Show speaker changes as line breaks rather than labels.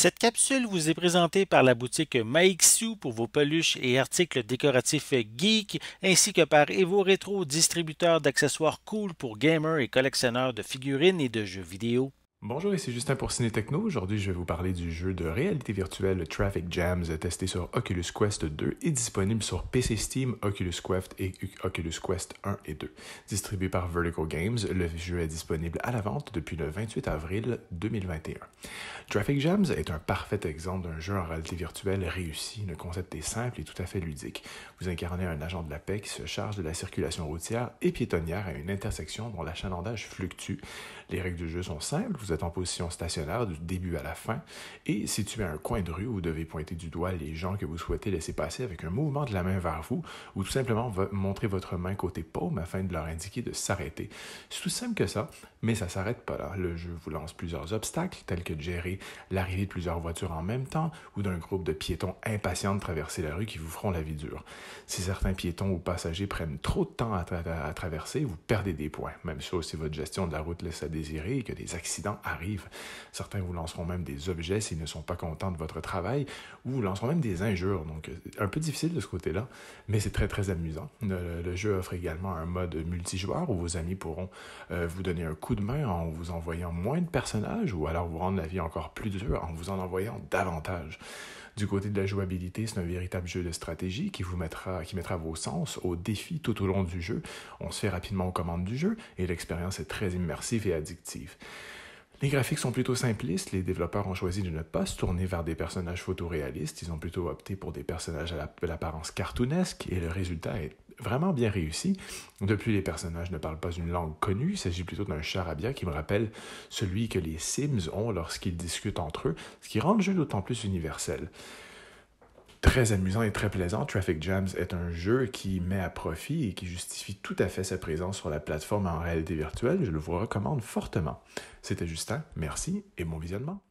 Cette capsule vous est présentée par la boutique Maixu pour vos peluches et articles décoratifs geek, ainsi que par Evo Retro, distributeur d'accessoires cool pour gamers et collectionneurs de figurines et de jeux vidéo.
Bonjour, c'est Justin pour Ciné Techno. Aujourd'hui, je vais vous parler du jeu de réalité virtuelle Traffic Jams testé sur Oculus Quest 2 et disponible sur PC Steam, Oculus Quest et Oculus Quest 1 et 2. Distribué par Vertical Games, le jeu est disponible à la vente depuis le 28 avril 2021. Traffic Jams est un parfait exemple d'un jeu en réalité virtuelle réussi. Le concept est simple et tout à fait ludique. Vous incarnez un agent de la paix qui e se charge de la circulation routière et piétonnière à une intersection dont l'achalandage fluctue. Les règles du jeu sont simples vous êtes en position stationnaire du début à la fin, et si tu à un coin de rue, vous devez pointer du doigt les gens que vous souhaitez laisser passer avec un mouvement de la main vers vous, ou tout simplement montrer votre main côté paume afin de leur indiquer de s'arrêter. C'est tout simple que ça, mais ça s'arrête pas là. Le jeu vous lance plusieurs obstacles, tels que de gérer l'arrivée de plusieurs voitures en même temps, ou d'un groupe de piétons impatients de traverser la rue qui vous feront la vie dure. Si certains piétons ou passagers prennent trop de temps à, traverser, vous perdez des points. Même si votre gestion de la route laisse à désirer et que des accidents arrive. Certains vous lanceront même des objets s'ils ne sont pas contents de votre travail ou vous lanceront même des injures. Donc, euh, un peu difficile de ce côté-là, mais c'est très, très amusant. Le, jeu offre également un mode multijoueur où vos amis pourront euh, vous donner un coup de main en vous envoyant moins de personnages ou alors vous rendre la vie encore plus dure en vous en envoyant davantage. Du côté de la jouabilité, c'est un véritable jeu de stratégie qui vous mettra, qui mettra vos sens au défi tout au long du jeu. On se fait rapidement aux commandes du jeu et l'expérience est très immersive et addictive. Les graphiques sont plutôt simplistes, les développeurs ont choisi de ne pas se tourner vers des personnages photoréalistes, ils ont plutôt opté pour des personnages à l'apparence cartoonesque et le résultat est vraiment bien réussi. De plus, les personnages ne parlent pas une langue connue, il s'agit plutôt d'un charabia qui me rappelle celui que les Sims ont lorsqu'ils discutent entre eux, ce qui rend le jeu d'autant plus universel très amusant et très plaisant, Traffic Jams est un jeu qui met à profit et qui justifie tout à fait sa présence sur la
plateforme en réalité virtuelle. Je le vous recommande fortement. C'était Justin, merci et bon visionnement.